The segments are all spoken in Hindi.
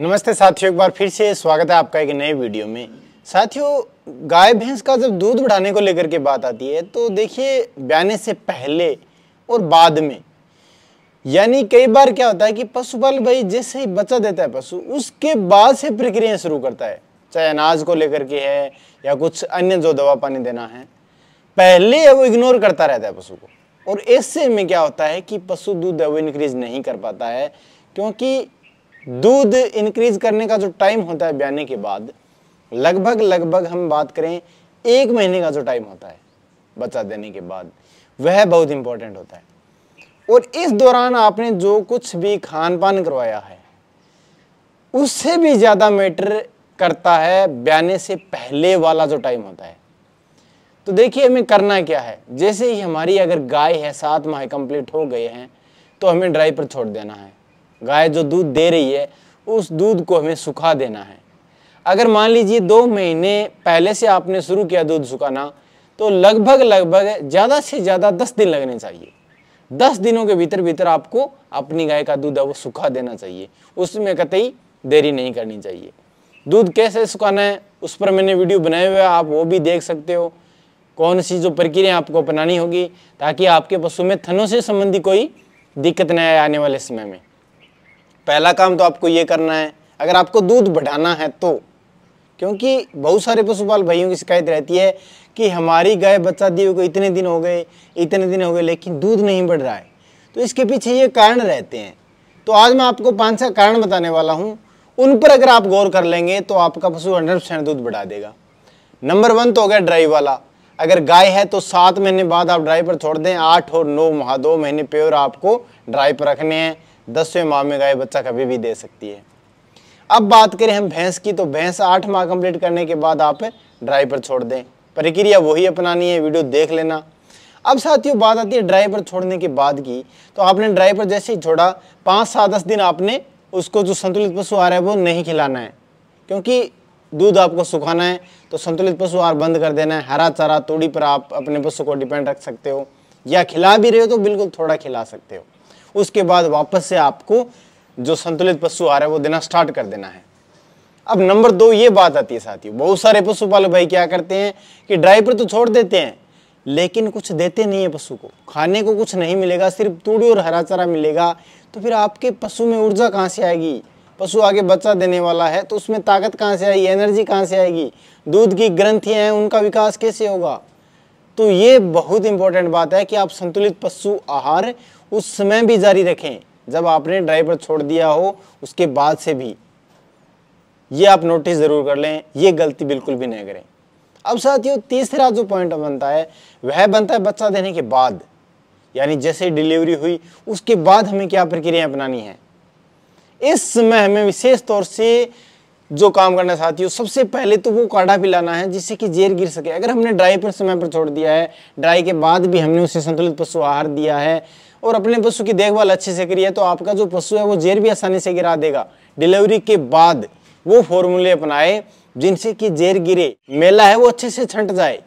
नमस्ते साथियों एक बार फिर से स्वागत है आपका एक नए वीडियो में साथियों गाय भैंस का जब दूध बढ़ाने को लेकर के बात आती है तो देखिए ब्याने से पहले और बाद में यानी कई बार क्या होता है कि पशुपाल भाई जैसे ही बच्चा देता है पशु उसके बाद से प्रक्रिया शुरू करता है चाहे अनाज को लेकर के है या कुछ अन्य जो दवा पानी देना है पहले वो इग्नोर करता रहता है पशु को और ऐसे में क्या होता है कि पशु दूध इंक्रीज नहीं कर पाता है क्योंकि दूध इंक्रीज करने का जो टाइम होता है ब्याने के बाद लगभग लगभग हम बात करें एक महीने का जो टाइम होता है बच्चा देने के बाद वह बहुत इंपॉर्टेंट होता है और इस दौरान आपने जो कुछ भी खान पान करवाया है उससे भी ज़्यादा मैटर करता है ब्याने से पहले वाला जो टाइम होता है तो देखिए हमें करना क्या है जैसे ही हमारी अगर गाय है सात माह कंप्लीट हो गए हैं तो हमें ड्राई पर छोड़ देना है गाय जो दूध दे रही है उस दूध को हमें सुखा देना है अगर मान लीजिए दो महीने पहले से आपने शुरू किया दूध सुखाना तो लगभग लगभग ज़्यादा से ज़्यादा दस दिन लगने चाहिए दस दिनों के भीतर भीतर आपको अपनी गाय का दूध है वो सुखा देना चाहिए उसमें कतई देरी नहीं करनी चाहिए दूध कैसे सुखाना है उस पर मैंने वीडियो बनाए हुए आप वो भी देख सकते हो कौन सी जो प्रक्रिया आपको अपनानी होगी ताकि आपके पशु में थनों से संबंधी कोई दिक्कत न आए आने वाले समय में पहला काम तो आपको ये करना है अगर आपको दूध बढ़ाना है तो क्योंकि बहुत सारे पशुपाल भाइयों की शिकायत रहती है कि हमारी गाय बच्चा दी को इतने दिन हो गए इतने दिन हो गए लेकिन दूध नहीं बढ़ रहा है तो इसके पीछे ये कारण रहते हैं तो आज मैं आपको पाँच छः कारण बताने वाला हूँ उन पर अगर आप गौर कर लेंगे तो आपका पशु हंड्रेड परसेंट दूध बढ़ा देगा नंबर वन तो हो गया ड्राई वाला अगर गाय है तो सात महीने बाद आप ड्राई पर छोड़ दें आठ और नौ माह दो महीने प्योर आपको ड्राई पर रखने हैं दसवें माह में गाय बच्चा कभी भी दे सकती है अब बात करें हम भैंस की तो भैंस आठ माह कंप्लीट करने के बाद आप ड्राई पर छोड़ दें प्रक्रिया वही अपनानी है वीडियो देख लेना अब साथियों बात आती है ड्राई पर छोड़ने के बाद की तो आपने ड्राई पर जैसे ही छोड़ा पाँच सात दस दिन आपने उसको जो संतुलित पशु आ रहा है वो नहीं खिलाना है क्योंकि दूध आपको सुखाना है तो संतुलित पशु आहार बंद कर देना है हरा चारा तोड़ी पर आप अपने पशु को डिपेंड रख सकते हो या खिला भी रहे हो तो बिल्कुल थोड़ा खिला सकते हो उसके बाद वापस से आपको जो संतुलित पशु आहार है वो देना स्टार्ट कर देना है अब नंबर दो ये बात आती है साथियों बहुत सारे पशुपालक भाई क्या करते हैं कि ड्राइवर तो छोड़ देते हैं लेकिन कुछ देते नहीं है पशु को खाने को कुछ नहीं मिलेगा सिर्फ तूड़ी और हरा चारा मिलेगा तो फिर आपके पशु में ऊर्जा कहाँ से आएगी पशु आगे बच्चा देने वाला है तो उसमें ताकत कहाँ से आएगी एनर्जी कहाँ से आएगी दूध की ग्रंथियाँ हैं उनका विकास कैसे होगा तो ये बहुत इंपॉर्टेंट बात है कि आप संतुलित पशु आहार उस समय भी जारी रखें जब आपने ड्राइवर छोड़ दिया हो उसके बाद से भी ये आप नोटिस ज़रूर कर लें ये गलती बिल्कुल भी नहीं करें अब साथियों तीसरा जो पॉइंट बनता है वह बनता है बच्चा देने के बाद यानी जैसे डिलीवरी हुई उसके बाद हमें क्या प्रक्रिया अपनानी है इस समय हमें विशेष तौर से जो काम करना चाहती हो सबसे पहले तो वो काढ़ा पिलाना है जिससे कि जेर गिर सके अगर हमने ड्राई पर समय पर छोड़ दिया है ड्राई के बाद भी हमने उसे संतुलित पशु आहार दिया है और अपने पशु की देखभाल अच्छे से करी है तो आपका जो पशु है वो जेर भी आसानी से गिरा देगा डिलीवरी के बाद वो फॉर्मूले अपनाए जिनसे कि जेर गिरे मेला है वो अच्छे से छंट जाए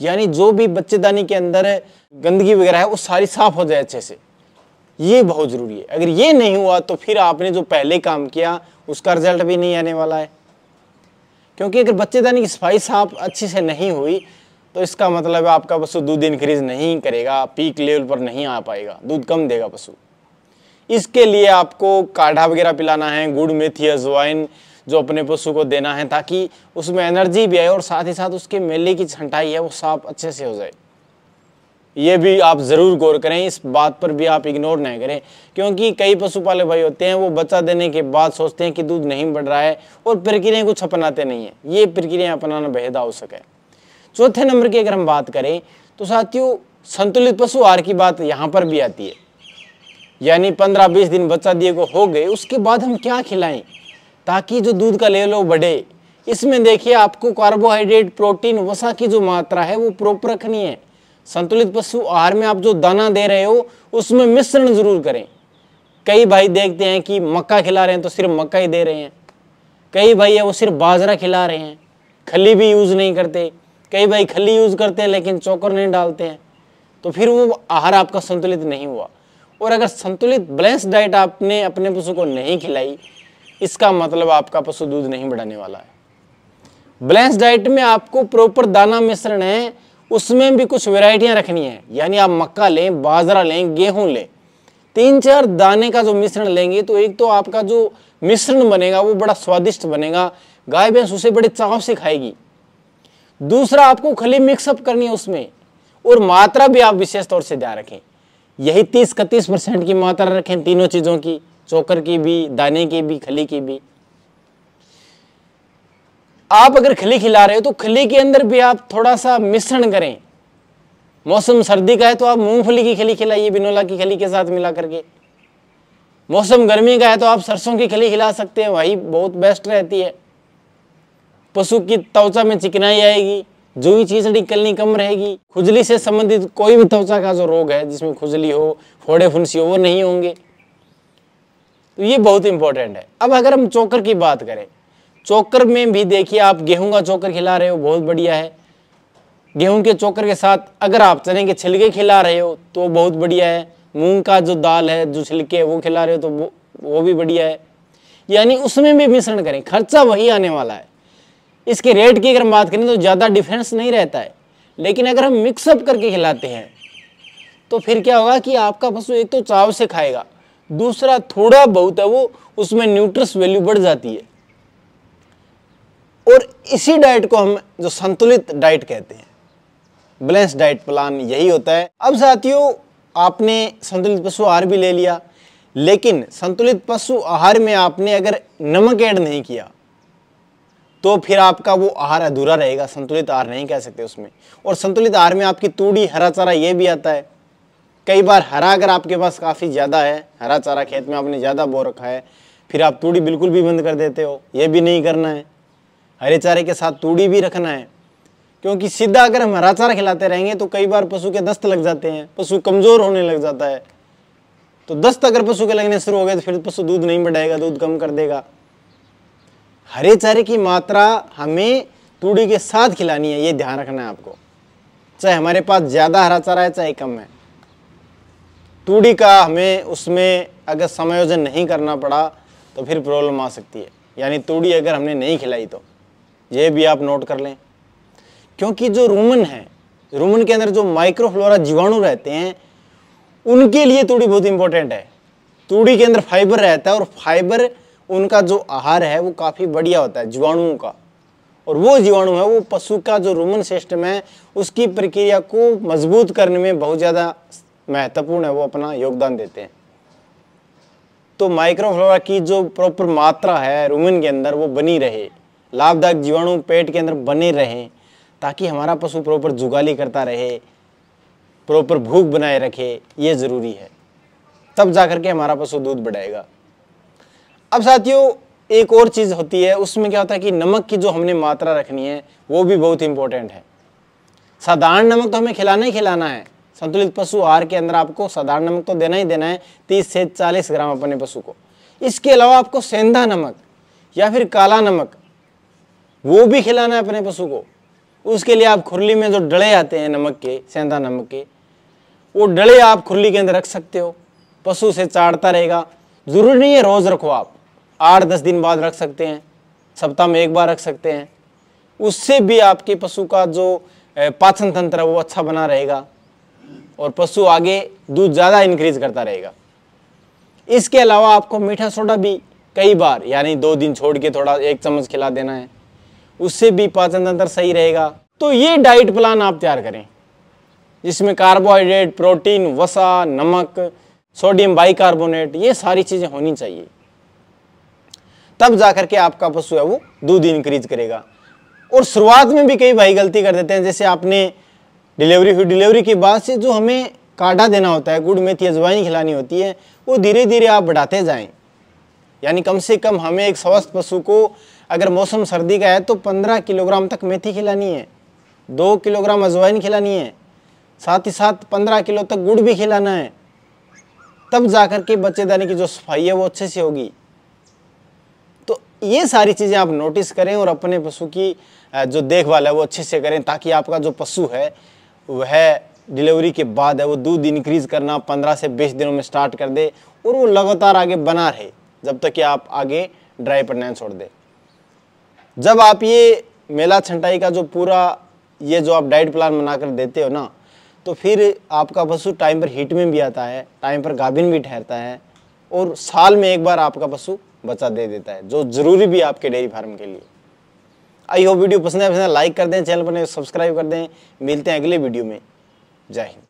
यानी जो भी बच्चेदानी के अंदर गंदगी वगैरह है वो सारी साफ हो जाए अच्छे से ये बहुत ज़रूरी है अगर ये नहीं हुआ तो फिर आपने जो पहले काम किया उसका रिजल्ट भी नहीं आने वाला है क्योंकि अगर बच्चेदानी की सफाई साफ अच्छे से नहीं हुई तो इसका मतलब है आपका पशु दूध इंक्रीज नहीं करेगा पीक लेवल पर नहीं आ पाएगा दूध कम देगा पशु इसके लिए आपको काढ़ा वगैरह पिलाना है गुड़ मेथी अजवाइन जो अपने पशु को देना है ताकि उसमें एनर्जी भी आए और साथ ही साथ उसके मेले की छंटाई है वो साफ अच्छे से हो जाए ये भी आप ज़रूर गौर करें इस बात पर भी आप इग्नोर ना करें क्योंकि कई पशुपालक भाई होते हैं वो बच्चा देने के बाद सोचते हैं कि दूध नहीं बढ़ रहा है और प्रक्रियाएँ कुछ अपनाते नहीं हैं ये प्रक्रियाएँ अपनाना बेहद आवश्यक है चौथे नंबर की अगर हम बात करें तो साथियों संतुलित पशु आहार की बात यहाँ पर भी आती है यानी पंद्रह बीस दिन बच्चा दिए को हो गए उसके बाद हम क्या खिलाएं ताकि जो दूध का लेवल वो बढ़े इसमें देखिए आपको कार्बोहाइड्रेट प्रोटीन वसा की जो मात्रा है वो प्रॉपर रखनी है संतुलित पशु आहार में आप जो दाना दे रहे हो उसमें मिश्रण जरूर करें कई भाई देखते हैं कि मक्का खिला रहे हैं तो सिर्फ मक्का ही दे रहे हैं कई भाई है वो सिर्फ बाजरा खिला रहे हैं खली भी यूज़ नहीं करते कई भाई खली यूज़ करते हैं लेकिन चोकर नहीं डालते हैं तो फिर वो आहार आपका संतुलित नहीं हुआ और अगर संतुलित बैलेंस डाइट आपने अपने पशु को नहीं खिलाई इसका मतलब आपका पशु दूध नहीं बढ़ाने वाला है बैलेंस डाइट में आपको प्रॉपर दाना मिश्रण है उसमें भी कुछ वेराइटियाँ रखनी है यानी आप मक्का लें बाजरा लें गेहूँ लें तीन चार दाने का जो मिश्रण लेंगे तो एक तो आपका जो मिश्रण बनेगा वो बड़ा स्वादिष्ट बनेगा गाय भैंस उसे बड़े चाव से खाएगी दूसरा आपको खली मिक्सअप करनी है उसमें और मात्रा भी आप विशेष तौर से ध्यान रखें यही तीस इकतीस परसेंट की मात्रा रखें तीनों चीज़ों की चोकर की भी दाने की भी खली की भी आप अगर खली खिला रहे हो तो खली के अंदर भी आप थोड़ा सा मिश्रण करें मौसम सर्दी का है तो आप मूंगफली की खली खिलाइए बिनोला की खली के साथ मिला करके मौसम गर्मी का है तो आप सरसों की खली खिला सकते हैं वही बहुत बेस्ट रहती है पशु की त्वचा में चिकनाई आएगी जुई चीज निकलनी कम रहेगी खुजली से संबंधित कोई भी त्वचा का जो रोग है जिसमें खुजली हो फोड़े फुंसी हो वो नहीं होंगे तो ये बहुत इंपॉर्टेंट है अब अगर हम चोकर की बात करें चोकर में भी देखिए आप गेहूं का चोकर खिला रहे हो बहुत बढ़िया है गेहूं के चोकर के साथ अगर आप चने के छिलके खिला रहे हो तो बहुत बढ़िया है मूंग का जो दाल है जो छिलके है वो खिला रहे हो तो वो वो भी बढ़िया है यानी उसमें भी मिश्रण करें खर्चा वही आने वाला है इसके रेट की अगर हम बात करें तो ज़्यादा डिफरेंस नहीं रहता है लेकिन अगर हम मिक्सअप करके खिलाते हैं तो फिर क्या होगा कि आपका पशु एक तो चाव से खाएगा दूसरा थोड़ा बहुत है वो उसमें न्यूट्रस वैल्यू बढ़ जाती है और इसी डाइट को हम जो संतुलित डाइट कहते हैं बैलेंस डाइट प्लान यही होता है अब साथियों आपने संतुलित पशु आहार भी ले लिया लेकिन संतुलित पशु आहार में आपने अगर नमक ऐड नहीं किया तो फिर आपका वो आहार अधूरा रहेगा संतुलित आहार नहीं कह सकते उसमें और संतुलित आहार में आपकी तूड़ी हरा चारा ये भी आता है कई बार हरा अगर आपके पास काफ़ी ज़्यादा है हरा चारा खेत में आपने ज़्यादा बो रखा है फिर आप तूड़ी बिल्कुल भी बंद कर देते हो ये भी नहीं करना है हरे चारे के साथ तूड़ी भी रखना है क्योंकि सीधा अगर हम हरा चारा खिलाते रहेंगे तो कई बार पशु के दस्त लग जाते हैं पशु कमज़ोर होने लग जाता है तो दस्त अगर पशु के लगने शुरू हो गए तो फिर पशु दूध नहीं बढ़ाएगा दूध कम कर देगा हरे चारे की मात्रा हमें तूड़ी के साथ खिलानी है ये ध्यान रखना है आपको चाहे हमारे पास ज़्यादा हरा चारा है चाहे कम है तूड़ी का हमें उसमें अगर समायोजन नहीं करना पड़ा तो फिर प्रॉब्लम आ सकती है यानी तूड़ी अगर हमने नहीं खिलाई तो ये भी आप नोट कर लें क्योंकि जो रूमन है रूमन के अंदर जो माइक्रोफ्लोरा जीवाणु रहते हैं उनके लिए तूड़ी बहुत इंपॉर्टेंट है तूड़ी के अंदर फाइबर रहता है और फाइबर उनका जो आहार है वो काफ़ी बढ़िया होता है जीवाणुओं का और वो जीवाणु है वो पशु का जो रूमन सिस्टम है उसकी प्रक्रिया को मजबूत करने में बहुत ज़्यादा महत्वपूर्ण है वो अपना योगदान देते हैं तो माइक्रोफ्लोरा की जो प्रॉपर मात्रा है रूमन के अंदर वो बनी रहे लाभदायक जीवाणु पेट के अंदर बने रहें ताकि हमारा पशु प्रॉपर जुगाली करता रहे प्रॉपर भूख बनाए रखे ये ज़रूरी है तब जा कर के हमारा पशु दूध बढ़ाएगा अब साथियों एक और चीज़ होती है उसमें क्या होता है कि नमक की जो हमने मात्रा रखनी है वो भी बहुत इंपॉर्टेंट है साधारण नमक तो हमें खिलाना ही खिलाना है संतुलित पशु आहार के अंदर आपको साधारण नमक तो देना ही देना है तीस से चालीस ग्राम अपने पशु को इसके अलावा आपको सेंधा नमक या फिर काला नमक वो भी खिलाना है अपने पशु को उसके लिए आप खुरली में जो डले आते हैं नमक के सेंधा नमक के वो डले आप खुरली के अंदर रख सकते हो पशु से चाड़ता रहेगा ज़रूरी नहीं है रोज़ रखो आप आठ दस दिन बाद रख सकते हैं सप्ताह में एक बार रख सकते हैं उससे भी आपके पशु का जो पाचन तंत्र है वो अच्छा बना रहेगा और पशु आगे दूध ज़्यादा इंक्रीज करता रहेगा इसके अलावा आपको मीठा सोडा भी कई बार यानी दो दिन छोड़ के थोड़ा एक चम्मच खिला देना है उससे भी पाचन तंत्र सही रहेगा तो ये डाइट प्लान आप तैयार करें जिसमें कार्बोहाइड्रेट प्रोटीन वसा नमक सोडियम बाइकार्बोनेट ये सारी चीज़ें होनी चाहिए तब जाकर के आपका पशु है वो दूध इंक्रीज करेगा और शुरुआत में भी कई भाई गलती कर देते हैं जैसे आपने डिलीवरी हुई डिलीवरी के बाद से जो हमें काटा देना होता है गुड़ मेथी अजवाइन खिलानी होती है वो धीरे धीरे आप बढ़ाते जाएं यानी कम से कम हमें एक स्वस्थ पशु को अगर मौसम सर्दी का है तो पंद्रह किलोग्राम तक मेथी खिलानी है दो किलोग्राम अजवाइन खिलानी है साथ ही साथ पंद्रह किलो तक गुड़ भी खिलाना है तब जा कर के बच्चे दाने की जो सफाई है वो अच्छे से होगी तो ये सारी चीज़ें आप नोटिस करें और अपने पशु की जो देखभाल है वो अच्छे से करें ताकि आपका जो पशु है वह डिलीवरी के बाद है वो दूध इंक्रीज़ करना पंद्रह से बीस दिनों में स्टार्ट कर दे और वो लगातार आगे बना रहे जब तक कि आप आगे ड्राई पर नहीं छोड़ दें जब आप ये मेला छंटाई का जो पूरा ये जो आप डाइट प्लान बनाकर देते हो ना तो फिर आपका पशु टाइम पर हीट में भी आता है टाइम पर गाभिन भी ठहरता है और साल में एक बार आपका पशु बच्चा दे देता है जो ज़रूरी भी आपके डेयरी फार्म के लिए आई होप वीडियो पसंद है पसंद लाइक कर दें चैनल पर सब्सक्राइब कर दें मिलते हैं अगले वीडियो में जय हिंद